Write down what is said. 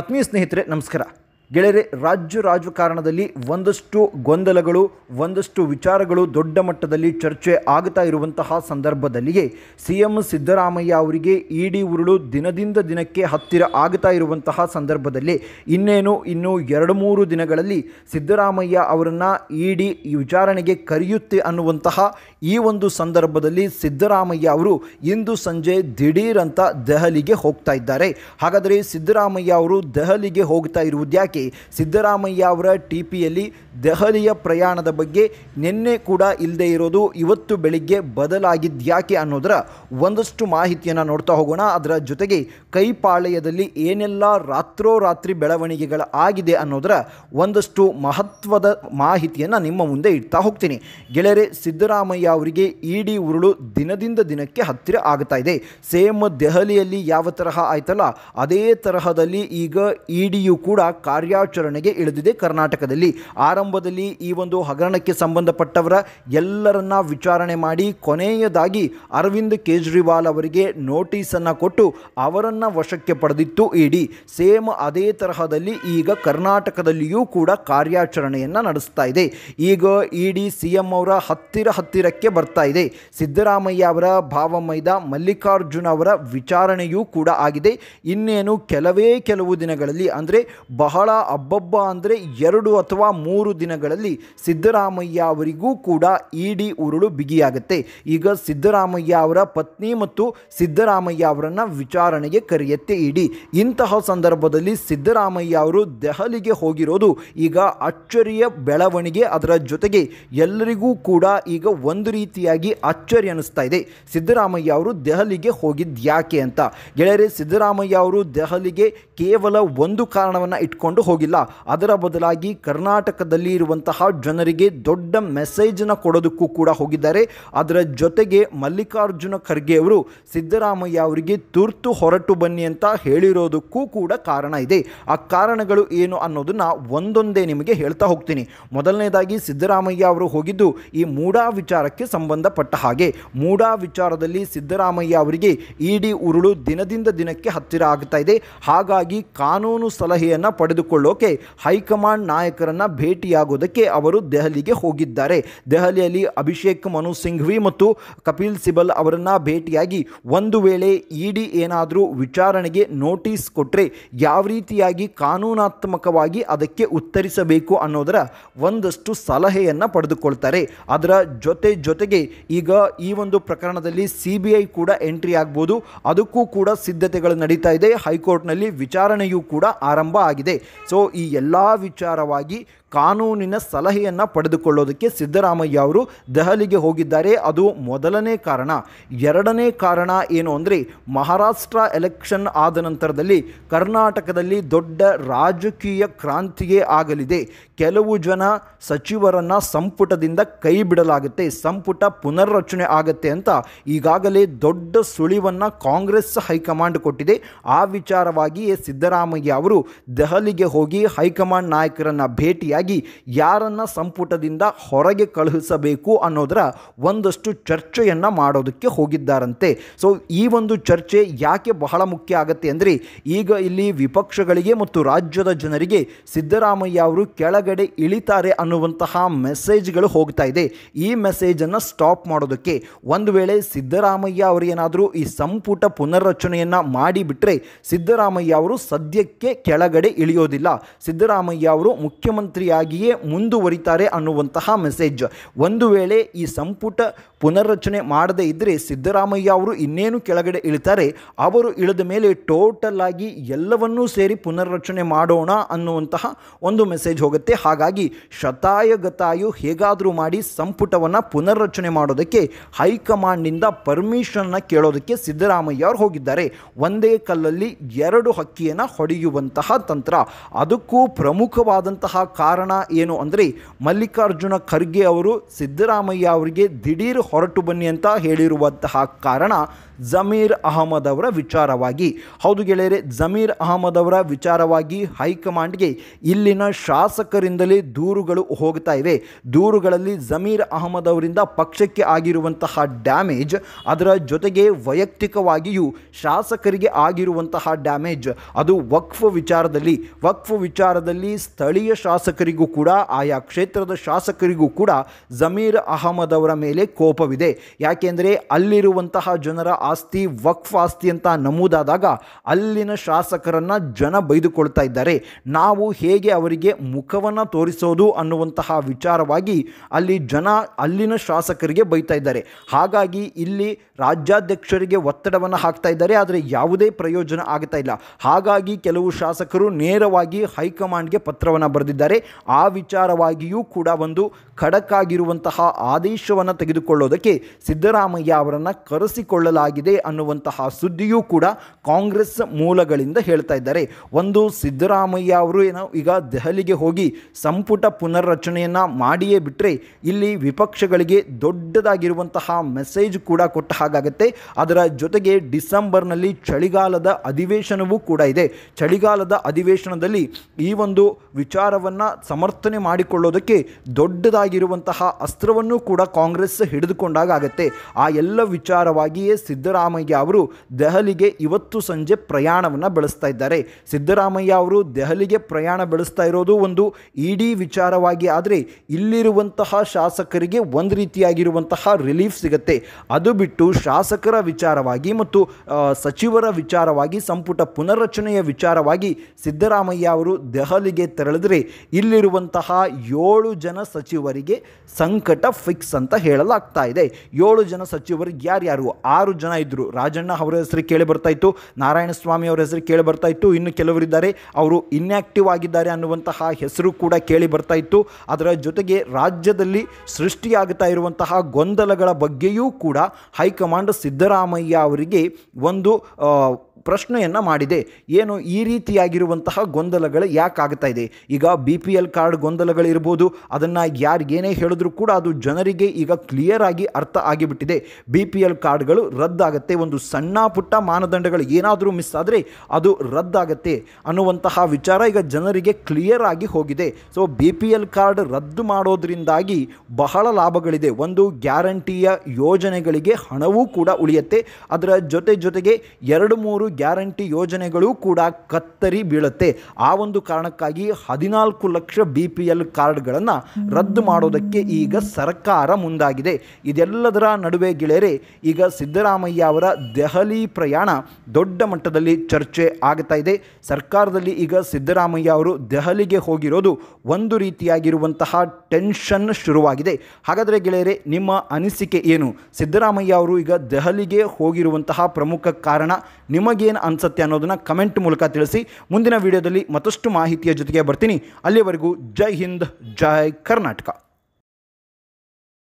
ಆತ್ಮೀಯ ಸ್ನೇಹಿತರೆ ನಮಸ್ಕಾರ ಗೆಳೆಯರೆ ರಾಜ್ಯ ರಾಜಕಾರಣದಲ್ಲಿ ಒಂದಷ್ಟು ಗೊಂದಲಗಳು ಒಂದಷ್ಟು ವಿಚಾರಗಳು ದೊಡ್ಡ ಮಟ್ಟದಲ್ಲಿ ಚರ್ಚೆ ಆಗ್ತಾ ಇರುವಂತಹ ಸಂದರ್ಭದಲ್ಲಿಯೇ ಸಿ ಎಂ ಸಿದ್ದರಾಮಯ್ಯ ಅವರಿಗೆ ಇಡಿ ಉರುಳು ದಿನದಿಂದ ದಿನಕ್ಕೆ ಹತ್ತಿರ ಆಗ್ತಾ ಇರುವಂತಹ ಸಂದರ್ಭದಲ್ಲಿ ಇನ್ನೇನು ಇನ್ನು ಎರಡು ಮೂರು ದಿನಗಳಲ್ಲಿ ಸಿದ್ದರಾಮಯ್ಯ ಅವರನ್ನು ಡಿ ವಿಚಾರಣೆಗೆ ಕರೆಯುತ್ತೆ ಅನ್ನುವಂತಹ ಈ ಒಂದು ಸಂದರ್ಭದಲ್ಲಿ ಸಿದ್ದರಾಮಯ್ಯ ಅವರು ಇಂದು ಸಂಜೆ ದಿಢೀರಂತ ದೆಹಲಿಗೆ ಹೋಗ್ತಾ ಇದ್ದಾರೆ ಹಾಗಾದರೆ ಸಿದ್ದರಾಮಯ್ಯ ಅವರು ದೆಹಲಿಗೆ ಹೋಗ್ತಾ ಇರುವುದ್ಯಾಕೆ ಸಿದ್ದರಾಮಯ್ಯ ಅವರ ಟಿ ಪಿಯಲ್ಲಿ ದೆಹಲಿಯ ಪ್ರಯಾಣದ ಬಗ್ಗೆ ನಿನ್ನೆ ಕೂಡ ಇಲ್ಲದೆ ಇರೋದು ಇವತ್ತು ಬೆಳಿಗ್ಗೆ ಬದಲಾಗಿದ್ಯಾಕೆ ಅನ್ನೋದರ ಒಂದಷ್ಟು ಮಾಹಿತಿಯನ್ನು ನೋಡ್ತಾ ಹೋಗೋಣ ಅದರ ಜೊತೆಗೆ ಕೈಪಾಳೆಯದಲ್ಲಿ ಏನೆಲ್ಲ ರಾತ್ರೋರಾತ್ರಿ ಬೆಳವಣಿಗೆಗಳ ಆಗಿದೆ ಅನ್ನೋದರ ಒಂದಷ್ಟು ಮಹತ್ವದ ಮಾಹಿತಿಯನ್ನು ನಿಮ್ಮ ಮುಂದೆ ಇಡ್ತಾ ಹೋಗ್ತೀನಿ ಗೆಳೆಯರೆ ಸಿದ್ದರಾಮಯ್ಯ ಅವರಿಗೆ ಇಡಿ ಉರುಳು ದಿನದಿಂದ ದಿನಕ್ಕೆ ಹತ್ತಿರ ಆಗ್ತಾ ಇದೆ ಸೇಮ್ ದೆಹಲಿಯಲ್ಲಿ ಯಾವ ತರಹ ಆಯ್ತಲ್ಲ ಅದೇ ತರಹದಲ್ಲಿ ಈಗ ಇಡಿಯು ಕೂಡ ಕಾರ್ಯ ಕಾರ್ಯಾಚರಣೆಗೆ ಇಳಿದಿದೆ ಕರ್ನಾಟಕದಲ್ಲಿ ಆರಂಭದಲ್ಲಿ ಈ ಒಂದು ಹಗರಣಕ್ಕೆ ಸಂಬಂಧಪಟ್ಟವರ ಎಲ್ಲರನ್ನ ವಿಚಾರಣೆ ಮಾಡಿ ಕೊನೆಯದಾಗಿ ಅರವಿಂದ್ ಕೇಜ್ರಿವಾಲ್ ಅವರಿಗೆ ನೋಟಿಸನ್ನು ಕೊಟ್ಟು ಅವರನ್ನು ವಶಕ್ಕೆ ಪಡೆದಿತ್ತು ಇಡಿ ಸೇಮ್ ಅದೇ ತರಹದಲ್ಲಿ ಈಗ ಕರ್ನಾಟಕದಲ್ಲಿಯೂ ಕೂಡ ಕಾರ್ಯಾಚರಣೆಯನ್ನು ನಡೆಸ್ತಾ ಇದೆ ಈಗ ಇಡಿ ಸಿ ಅವರ ಹತ್ತಿರ ಹತ್ತಿರಕ್ಕೆ ಬರ್ತಾ ಇದೆ ಸಿದ್ದರಾಮಯ್ಯ ಅವರ ಭಾವಮೈದ ಮಲ್ಲಿಕಾರ್ಜುನ ಅವರ ವಿಚಾರಣೆಯೂ ಕೂಡ ಆಗಿದೆ ಇನ್ನೇನು ಕೆಲವೇ ಕೆಲವು ದಿನಗಳಲ್ಲಿ ಅಂದರೆ ಬಹಳ ಅಬ್ಬಬ್ಬ ಅಂದರೆ ಎರಡು ಅಥವಾ ಮೂರು ದಿನಗಳಲ್ಲಿ ಸಿದ್ದರಾಮಯ್ಯ ಅವರಿಗೂ ಕೂಡ ಇಡಿ ಉರುಳು ಬಿಗಿಯಾಗುತ್ತೆ ಈಗ ಸಿದ್ದರಾಮಯ್ಯ ಅವರ ಪತ್ನಿ ಮತ್ತು ಸಿದ್ದರಾಮಯ್ಯ ಅವರನ್ನ ವಿಚಾರಣೆಗೆ ಕರೆಯುತ್ತೆ ಇಡಿ ಇಂತಹ ಸಂದರ್ಭದಲ್ಲಿ ಸಿದ್ದರಾಮಯ್ಯ ಅವರು ದೆಹಲಿಗೆ ಹೋಗಿರೋದು ಈಗ ಅಚ್ಚರಿಯ ಬೆಳವಣಿಗೆ ಅದರ ಜೊತೆಗೆ ಎಲ್ಲರಿಗೂ ಕೂಡ ಈಗ ಒಂದು ರೀತಿಯಾಗಿ ಅಚ್ಚರಿ ಅನಿಸ್ತಾ ಇದೆ ಸಿದ್ದರಾಮಯ್ಯ ಅವರು ದೆಹಲಿಗೆ ಹೋಗಿದ್ದು ಯಾಕೆ ಅಂತ ಗೆಳೆಯರೆ ಸಿದ್ದರಾಮಯ್ಯ ಅವರು ದೆಹಲಿಗೆ ಕೇವಲ ಒಂದು ಕಾರಣವನ್ನು ಇಟ್ಕೊಂಡು ಹೋಗಿಲ್ಲ ಅದರ ಬದಲಾಗಿ ಕರ್ನಾಟಕದಲ್ಲಿ ಇರುವಂತಹ ಜನರಿಗೆ ದೊಡ್ಡ ಮೆಸೇಜನ್ನು ಕೊಡೋದಕ್ಕೂ ಕೂಡ ಹೋಗಿದ್ದಾರೆ ಅದರ ಜೊತೆಗೆ ಮಲ್ಲಿಕಾರ್ಜುನ ಖರ್ಗೆ ಅವರು ಸಿದ್ದರಾಮಯ್ಯ ಅವರಿಗೆ ತುರ್ತು ಹೊರಟು ಬನ್ನಿ ಅಂತ ಹೇಳಿರೋದಕ್ಕೂ ಕೂಡ ಕಾರಣ ಇದೆ ಆ ಕಾರಣಗಳು ಏನು ಅನ್ನೋದನ್ನು ಒಂದೊಂದೇ ನಿಮಗೆ ಹೇಳ್ತಾ ಹೋಗ್ತೀನಿ ಮೊದಲನೇದಾಗಿ ಸಿದ್ದರಾಮಯ್ಯ ಅವರು ಹೋಗಿದ್ದು ಈ ಮೂಡಾ ವಿಚಾರಕ್ಕೆ ಸಂಬಂಧಪಟ್ಟ ಹಾಗೆ ಮೂಡಾ ವಿಚಾರದಲ್ಲಿ ಸಿದ್ದರಾಮಯ್ಯ ಅವರಿಗೆ ಇಡಿ ಉರುಳು ದಿನದಿಂದ ದಿನಕ್ಕೆ ಹತ್ತಿರ ಆಗ್ತಾ ಇದೆ ಹಾಗಾಗಿ ಕಾನೂನು ಸಲಹೆಯನ್ನು ಪಡೆದುಕೊಂಡು ತಿಳಿದುಕೊಳ್ಳೋಕೆ ಹೈಕಮಾಂಡ್ ನಾಯಕರನ್ನು ಭೇಟಿಯಾಗೋದಕ್ಕೆ ಅವರು ದೆಹಲಿಗೆ ಹೋಗಿದ್ದಾರೆ ದೆಹಲಿಯಲ್ಲಿ ಅಭಿಷೇಕ್ ಮನು ಸಿಂಘ್ವಿ ಮತ್ತು ಕಪಿಲ್ ಸಿಬಲ್ ಅವರನ್ನು ಭೇಟಿಯಾಗಿ ಒಂದು ವೇಳೆ ಇಡಿ ಏನಾದರೂ ವಿಚಾರಣೆಗೆ ನೋಟಿಸ್ ಕೊಟ್ಟರೆ ಯಾವ ರೀತಿಯಾಗಿ ಕಾನೂನಾತ್ಮಕವಾಗಿ ಅದಕ್ಕೆ ಉತ್ತರಿಸಬೇಕು ಅನ್ನೋದರ ಒಂದಷ್ಟು ಸಲಹೆಯನ್ನು ಪಡೆದುಕೊಳ್ತಾರೆ ಅದರ ಜೊತೆ ಜೊತೆಗೆ ಈಗ ಈ ಒಂದು ಪ್ರಕರಣದಲ್ಲಿ ಸಿ ಬಿ ಐ ಕೂಡ ಎಂಟ್ರಿ ಆಗ್ಬೋದು ಅದಕ್ಕೂ ಕೂಡ ಸಿದ್ಧತೆಗಳು ನಡೀತಾ ಇದೆ ಹೈಕೋರ್ಟ್ನಲ್ಲಿ ವಿಚಾರಣೆಯೂ ಕೂಡ ಆರಂಭ ಆಗಿದೆ ಸೊ ಈ ಎಲ್ಲ ವಿಚಾರವಾಗಿ ಕಾನೂನಿನ ಸಲಹೆಯನ್ನು ಪಡೆದುಕೊಳ್ಳೋದಕ್ಕೆ ಸಿದ್ದರಾಮಯ್ಯ ಅವರು ದೆಹಲಿಗೆ ಹೋಗಿದ್ದಾರೆ ಅದು ಮೊದಲನೇ ಕಾರಣ ಎರಡನೇ ಕಾರಣ ಏನು ಅಂದರೆ ಮಹಾರಾಷ್ಟ್ರ ಎಲೆಕ್ಷನ್ ಆದ ನಂತರದಲ್ಲಿ ಕರ್ನಾಟಕದಲ್ಲಿ ದೊಡ್ಡ ರಾಜಕೀಯ ಕ್ರಾಂತಿಯೇ ಆಗಲಿದೆ ಕೆಲವು ಜನ ಸಚಿವರನ್ನು ಸಂಪುಟದಿಂದ ಕೈ ಬಿಡಲಾಗುತ್ತೆ ಸಂಪುಟ ಪುನರ್ರಚನೆ ಆಗುತ್ತೆ ಅಂತ ಈಗಾಗಲೇ ದೊಡ್ಡ ಸುಳಿವನ್ನು ಕಾಂಗ್ರೆಸ್ ಹೈಕಮಾಂಡ್ ಕೊಟ್ಟಿದೆ ಆ ವಿಚಾರವಾಗಿಯೇ ಸಿದ್ದರಾಮಯ್ಯ ಅವರು ದೆಹಲಿಗೆ ಹೋಗಿ ಹೈಕಮಾಂಡ್ ನಾಯಕರನ್ನು ಭೇಟಿಯಾಗಿ ಯಾರನ್ನು ಸಂಪುಟದಿಂದ ಹೊರಗೆ ಕಳುಹಿಸಬೇಕು ಅನ್ನೋದರ ಒಂದಷ್ಟು ಚರ್ಚೆಯನ್ನು ಮಾಡೋದಕ್ಕೆ ಹೋಗಿದ್ದಾರಂತೆ ಸೊ ಈ ಒಂದು ಚರ್ಚೆ ಯಾಕೆ ಬಹಳ ಮುಖ್ಯ ಆಗುತ್ತೆ ಅಂದರೆ ಈಗ ಇಲ್ಲಿ ವಿಪಕ್ಷಗಳಿಗೆ ಮತ್ತು ರಾಜ್ಯದ ಜನರಿಗೆ ಸಿದ್ದರಾಮಯ್ಯ ಅವರು ಕೆಳಗಡೆ ಇಳಿತಾರೆ ಅನ್ನುವಂತಹ ಮೆಸೇಜ್ಗಳು ಹೋಗ್ತಾ ಇದೆ ಈ ಮೆಸೇಜನ್ನು ಸ್ಟಾಪ್ ಮಾಡೋದಕ್ಕೆ ಒಂದು ವೇಳೆ ಸಿದ್ದರಾಮಯ್ಯ ಅವರೇನಾದರೂ ಈ ಸಂಪುಟ ಪುನರ್ರಚನೆಯನ್ನು ಮಾಡಿಬಿಟ್ರೆ ಸಿದ್ದರಾಮಯ್ಯ ಅವರು ಸದ್ಯಕ್ಕೆ ಕೆಳಗಡೆ ಇಳಿಯೋದಿಲ್ಲ ಇಲ್ಲ ಸಿದ್ದರಾಮಯ್ಯ ಅವರು ಮುಖ್ಯಮಂತ್ರಿಯಾಗಿಯೇ ಮುಂದುವರಿತಾರೆ ಅನ್ನುವಂತಹ ಮೆಸೇಜ್ ಒಂದು ವೇಳೆ ಈ ಸಂಪುಟ ಪುನರ್ರಚನೆ ಮಾಡದೇ ಇದ್ದರೆ ಸಿದ್ದರಾಮಯ್ಯ ಅವರು ಇನ್ನೇನು ಕೆಳಗಡೆ ಇಳಿತಾರೆ ಅವರು ಇಳಿದ ಮೇಲೆ ಟೋಟಲ್ ಆಗಿ ಎಲ್ಲವನ್ನೂ ಸೇರಿ ಪುನರ್ರಚನೆ ಮಾಡೋಣ ಅನ್ನುವಂತಹ ಒಂದು ಮೆಸೇಜ್ ಹೋಗುತ್ತೆ ಹಾಗಾಗಿ ಶತಾಯಗತಾಯು ಹೇಗಾದರೂ ಮಾಡಿ ಸಂಪುಟವನ್ನು ಪುನರ್ರಚನೆ ಮಾಡೋದಕ್ಕೆ ಹೈಕಮಾಂಡ್ನಿಂದ ಪರ್ಮಿಷನ್ನ ಕೇಳೋದಕ್ಕೆ ಸಿದ್ದರಾಮಯ್ಯ ಅವರು ಹೋಗಿದ್ದಾರೆ ಒಂದೇ ಕಲ್ಲಲ್ಲಿ ಎರಡು ಹಕ್ಕಿಯನ್ನು ಹೊಡೆಯುವಂತಹ ತಂತ್ರ ಅದಕ್ಕೂ ಪ್ರಮುಖವಾದಂತಹ ಕಾರಣ ಏನು ಅಂದರೆ ಮಲ್ಲಿಕಾರ್ಜುನ ಖರ್ಗೆ ಅವರು ಸಿದ್ದರಾಮಯ್ಯ ಅವರಿಗೆ ದಿಢೀರ್ ಹೊರಟು ಬನ್ನಿ ಅಂತ ಹೇಳಿರುವಂತಹ ಕಾರಣ ಜಮೀರ್ ಅಹಮದ್ ಅವರ ವಿಚಾರವಾಗಿ ಹೌದು ಗೆಳೆಯರೆ ಜಮೀರ್ ಅಹಮದ್ ಅವರ ವಿಚಾರವಾಗಿ ಹೈಕಮಾಂಡ್ಗೆ ಇಲ್ಲಿನ ಶಾಸಕರಿಂದಲೇ ದೂರುಗಳು ಹೋಗ್ತಾ ಇವೆ ದೂರುಗಳಲ್ಲಿ ಜಮೀರ್ ಅಹಮದ್ ಅವರಿಂದ ಪಕ್ಷಕ್ಕೆ ಆಗಿರುವಂತಹ ಡ್ಯಾಮೇಜ್ ಅದರ ಜೊತೆಗೆ ವೈಯಕ್ತಿಕವಾಗಿಯೂ ಶಾಸಕರಿಗೆ ಆಗಿರುವಂತಹ ಡ್ಯಾಮೇಜ್ ಅದು ವಕ್ಫ್ ವಿಚಾರದಲ್ಲಿ ವಕ್ಫ್ ವಕ್ಫ್ ವಿಚಾರದಲ್ಲಿ ಸ್ಥಳೀಯ ಶಾಸಕರಿಗೂ ಕೂಡ ಆಯಾ ಕ್ಷೇತ್ರದ ಶಾಸಕರಿಗೂ ಕೂಡ ಜಮೀರ್ ಅಹಮದ್ ಅವರ ಮೇಲೆ ಕೋಪವಿದೆ ಯಾಕೆಂದರೆ ಅಲ್ಲಿರುವಂತಹ ಜನರ ಆಸ್ತಿ ವಕ್ಫ್ ಆಸ್ತಿ ಅಂತ ನಮೂದಾದಾಗ ಅಲ್ಲಿನ ಶಾಸಕರನ್ನು ಜನ ಬೈದುಕೊಳ್ತಾ ಇದ್ದಾರೆ ನಾವು ಹೇಗೆ ಅವರಿಗೆ ಮುಖವನ್ನು ತೋರಿಸೋದು ಅನ್ನುವಂತಹ ವಿಚಾರವಾಗಿ ಅಲ್ಲಿ ಜನ ಅಲ್ಲಿನ ಶಾಸಕರಿಗೆ ಬೈತಾ ಇದ್ದಾರೆ ಹಾಗಾಗಿ ಇಲ್ಲಿ ರಾಜ್ಯಾಧ್ಯಕ್ಷರಿಗೆ ಒತ್ತಡವನ್ನು ಹಾಕ್ತಾ ಇದ್ದಾರೆ ಆದರೆ ಯಾವುದೇ ಪ್ರಯೋಜನ ಆಗ್ತಾ ಇಲ್ಲ ಹಾಗಾಗಿ ಕೆಲವು ಶಾಸಕರು ನೇರವಾಗಿ ಹೈಕಮಾಂಡ್ ಹೈಕಮಾಂಡ್ಗೆ ಪತ್ರವನ್ನು ಬರೆದಿದ್ದಾರೆ ಆ ವಿಚಾರವಾಗಿಯೂ ಕೂಡ ಒಂದು ಆಗಿರುವಂತಹ ಆದೇಶವನ್ನು ತೆಗೆದುಕೊಳ್ಳೋದಕ್ಕೆ ಸಿದ್ದರಾಮಯ್ಯ ಅವರನ್ನು ಕರೆಸಿಕೊಳ್ಳಲಾಗಿದೆ ಅನ್ನುವಂತಹ ಸುದ್ದಿಯೂ ಕೂಡ ಕಾಂಗ್ರೆಸ್ ಮೂಲಗಳಿಂದ ಹೇಳ್ತಾ ಇದ್ದಾರೆ ಒಂದು ಸಿದ್ದರಾಮಯ್ಯ ಅವರು ಏನೋ ಈಗ ದೆಹಲಿಗೆ ಹೋಗಿ ಸಂಪುಟ ಪುನರ್ರಚನೆಯನ್ನು ಮಾಡಿಯೇ ಬಿಟ್ಟರೆ ಇಲ್ಲಿ ವಿಪಕ್ಷಗಳಿಗೆ ದೊಡ್ಡದಾಗಿರುವಂತಹ ಮೆಸೇಜ್ ಕೂಡ ಕೊಟ್ಟ ಹಾಗಾಗುತ್ತೆ ಅದರ ಜೊತೆಗೆ ಡಿಸೆಂಬರ್ನಲ್ಲಿ ಚಳಿಗಾಲದ ಅಧಿವೇಶನವೂ ಕೂಡ ಇದೆ ಚಳಿಗಾಲದ ಅಧಿವೇಶನದಲ್ಲಿ ಈ ಒಂದು ವಿಚಾರವನ್ನು ಸಮರ್ಥನೆ ಮಾಡಿಕೊಳ್ಳೋದಕ್ಕೆ ದೊಡ್ಡದಾಗಿರುವಂತಹ ಅಸ್ತ್ರವನ್ನು ಕೂಡ ಕಾಂಗ್ರೆಸ್ ಹಿಡಿದುಕೊಂಡಾಗ ಆಗತ್ತೆ ಆ ಎಲ್ಲ ವಿಚಾರವಾಗಿಯೇ ಸಿದ್ದರಾಮಯ್ಯ ಅವರು ದೆಹಲಿಗೆ ಇವತ್ತು ಸಂಜೆ ಪ್ರಯಾಣವನ್ನು ಬೆಳೆಸ್ತಾ ಇದ್ದಾರೆ ಸಿದ್ದರಾಮಯ್ಯ ಅವರು ದೆಹಲಿಗೆ ಪ್ರಯಾಣ ಬೆಳೆಸ್ತಾ ಇರೋದು ಒಂದು ಇಡಿ ವಿಚಾರವಾಗಿ ಆದರೆ ಇಲ್ಲಿರುವಂತಹ ಶಾಸಕರಿಗೆ ಒಂದು ರೀತಿಯಾಗಿರುವಂತಹ ರಿಲೀಫ್ ಸಿಗತ್ತೆ ಅದು ಬಿಟ್ಟು ಶಾಸಕರ ವಿಚಾರವಾಗಿ ಮತ್ತು ಸಚಿವರ ವಿಚಾರವಾಗಿ ಸಂಪುಟ ಪುನರ್ರಚನೆಯ ವಿಚಾರವಾಗಿ ಸಿದ್ದರಾಮಯ್ಯ ಅವರು ದೆಹಲಿಗೆ ತೆರಳಿದ್ರೆ ಇಲ್ಲಿರುವಂತಹ ಏಳು ಜನ ಸಚಿವರಿಗೆ ಸಂಕಟ ಫಿಕ್ಸ್ ಅಂತ ಹೇಳಲಾಗ್ತಾ ಇದೆ ಏಳು ಜನ ಸಚಿವರಿಗೆ ಯಾರ್ಯಾರು ಆರು ಜನ ಇದ್ದರು ರಾಜಣ್ಣ ಅವರ ಹೆಸರು ಕೇಳಿ ಬರ್ತಾ ಇತ್ತು ನಾರಾಯಣಸ್ವಾಮಿ ಅವರ ಹೆಸರು ಕೇಳಿ ಬರ್ತಾ ಇತ್ತು ಇನ್ನು ಕೆಲವರಿದ್ದಾರೆ ಅವರು ಇನ್ಆಕ್ಟಿವ್ ಆಗಿದ್ದಾರೆ ಅನ್ನುವಂತಹ ಹೆಸರು ಕೂಡ ಕೇಳಿ ಬರ್ತಾ ಇತ್ತು ಅದರ ಜೊತೆಗೆ ರಾಜ್ಯದಲ್ಲಿ ಸೃಷ್ಟಿಯಾಗ್ತಾ ಇರುವಂತಹ ಗೊಂದಲಗಳ ಬಗ್ಗೆಯೂ ಕೂಡ ಹೈಕಮಾಂಡ್ ಸಿದ್ದರಾಮಯ್ಯ ಅವರಿಗೆ ಒಂದು ಪ್ರಶ್ನೆಯನ್ನು ಮಾಡಿದೆ ಏನು ಈ ರೀತಿಯಾಗಿರುವಂತಹ ಗೊಂದಲಗಳು ಯಾಕಾಗ್ತಾ ಇದೆ ಈಗ ಬಿ ಪಿ ಎಲ್ ಕಾರ್ಡ್ ಗೊಂದಲಗಳಿರ್ಬೋದು ಅದನ್ನು ಯಾರಿಗೇನೇ ಹೇಳಿದ್ರೂ ಕೂಡ ಅದು ಜನರಿಗೆ ಈಗ ಕ್ಲಿಯರ್ ಆಗಿ ಅರ್ಥ ಆಗಿಬಿಟ್ಟಿದೆ ಬಿ ಪಿ ಎಲ್ ಕಾರ್ಡ್ಗಳು ರದ್ದಾಗುತ್ತೆ ಒಂದು ಸಣ್ಣ ಪುಟ್ಟ ಮಾನದಂಡಗಳು ಏನಾದರೂ ಮಿಸ್ ಆದರೆ ಅದು ರದ್ದಾಗತ್ತೆ ಅನ್ನುವಂತಹ ವಿಚಾರ ಈಗ ಜನರಿಗೆ ಕ್ಲಿಯರ್ ಆಗಿ ಹೋಗಿದೆ so B P L card ರದ್ದು ಮಾಡೋದ್ರಿಂದಾಗಿ ಬಹಳ ಲಾಭಗಳಿದೆ ಒಂದು ಗ್ಯಾರಂಟಿಯ ಯೋಜನೆಗಳಿಗೆ ಹಣವೂ ಕೂಡ ಉಳಿಯುತ್ತೆ ಅದರ ಜೊತೆ ಜೊತೆಗೆ ಎರಡು ಮೂರು ಗ್ಯಾರಂಟಿ ಯೋಜನೆಗಳು ಕೂಡ ಕತ್ತರಿ ಬೀಳುತ್ತೆ ಆ ಒಂದು ಕಾರಣಕ್ಕಾಗಿ ಹದಿನಾಲ್ಕು ಲಕ್ಷ ಬಿ ಪಿ ಎಲ್ ಕಾರ್ಡ್ಗಳನ್ನು ರದ್ದು ಮಾಡೋದಕ್ಕೆ ಈಗ ಸರ್ಕಾರ ಮುಂದಾಗಿದೆ ಇದೆಲ್ಲದರ ನಡುವೆ ಗೆಳೆಯರೆ ಈಗ ಸಿದ್ದರಾಮಯ್ಯ ಅವರ ದೆಹಲಿ ಪ್ರಯಾಣ ದೊಡ್ಡ ಮಟ್ಟದಲ್ಲಿ ಚರ್ಚೆ ಆಗ್ತಾ ಇದೆ ಸರ್ಕಾರದಲ್ಲಿ ಈಗ ಸಿದ್ದರಾಮಯ್ಯ ಅವರು ದೆಹಲಿಗೆ ಹೋಗಿರೋದು ಒಂದು ರೀತಿಯಾಗಿರುವಂತಹ ಟೆನ್ಷನ್ ಶುರುವಾಗಿದೆ ಹಾಗಾದರೆ ಗೆಳೆಯರೆ ನಿಮ್ಮ ಅನಿಸಿಕೆ ಏನು ಸಿದ್ದರಾಮಯ್ಯ ಅವರು ಈಗ ದೆಹಲಿಗೆ ಹೋಗಿರುವಂತಹ ಪ್ರಮುಖ ಕಾರಣ ನಿಮಗೆ ನಿಮಗೇನು ಅನಿಸುತ್ತೆ ಅನ್ನೋದನ್ನು ಕಮೆಂಟ್ ಮೂಲಕ ತಿಳಿಸಿ ಮುಂದಿನ ವಿಡಿಯೋದಲ್ಲಿ ಮತ್ತಷ್ಟು ಮಾಹಿತಿಯ ಜೊತೆಗೆ ಬರ್ತೀನಿ ಅಲ್ಲಿವರೆಗೂ ಜೈ ಹಿಂದ್ ಜೈ ಕರ್ನಾಟಕ